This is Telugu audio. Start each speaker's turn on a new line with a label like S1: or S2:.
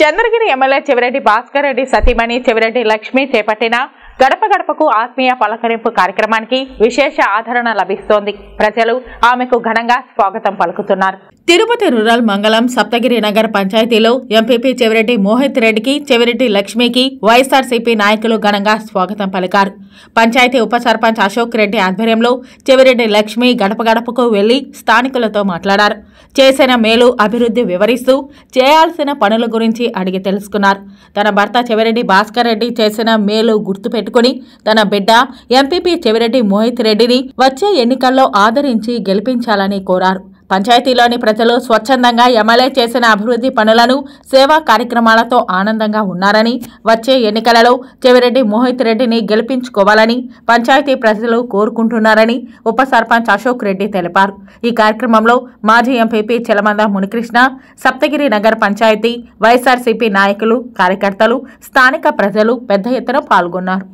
S1: చంద్రగిరి ఎమ్మెల్యే చెవిరెడ్డి భాస్కర్ రెడ్డి సతీమణి చెవిరెడ్డి లక్ష్మి చేపట్టిన గడప గడపకు ఆత్మీయ పలకరింపు కార్యక్రమానికి విశేష ఆదరణ లభిస్తోంది ప్రజలు ఆమెకు ఘనంగా స్వాగతం పలుకుతున్నారు తిరుపతి రూరల్ మంగళం సప్తగిరి నగర్ పంచాయతీలో ఎంపీపీ చెవిరెడ్డి మోహిత్ రెడ్డికి చెవిరెడ్డి లక్ష్మికి వైఎస్ఆర్సీపీ నాయకులు ఘనంగా స్వాగతం పలికారు పంచాయతీ ఉప సర్పంచ్ అశోక్ రెడ్డి ఆధ్వర్యంలో చెవిరెడ్డి లక్ష్మి గడప గడపకు వెళ్లి స్థానికులతో మాట్లాడారు చేసిన మేలు అభివృద్ధి వివరిస్తూ చేయాల్సిన పనుల గురించి అడిగి తెలుసుకున్నారు తన భర్త చెవిరెడ్డి భాస్కర్ రెడ్డి చేసిన మేలు గుర్తుపెట్టుకుని తన బిడ్డ ఎంపీపీ చెవిరెడ్డి మోహిత్ రెడ్డిని వచ్చే ఎన్నికల్లో ఆదరించి గెలిపించాలని కోరారు పంచాయతీలోని ప్రజలు స్వచ్ఛందంగా ఎమ్మెల్యే చేసిన అభివృద్ధి పనులను సేవా కార్యక్రమాలతో ఆనందంగా ఉన్నారని వచ్చే ఎన్నికలలో చెవిరెడ్డి మోహిత్ రెడ్డిని గెలిపించుకోవాలని పంచాయతీ ప్రజలు కోరుకుంటున్నారని ఉప సర్పంచ్ అశోక్ రెడ్డి తెలిపారు ఈ కార్యక్రమంలో మాజీ ఎంపీపీ చెలమంద మునికృష్ణ సప్తగిరి నగర్ పంచాయతీ వైఎస్ఆర్సీపీ నాయకులు కార్యకర్తలు స్థానిక ప్రజలు పెద్ద ఎత్తున పాల్గొన్నారు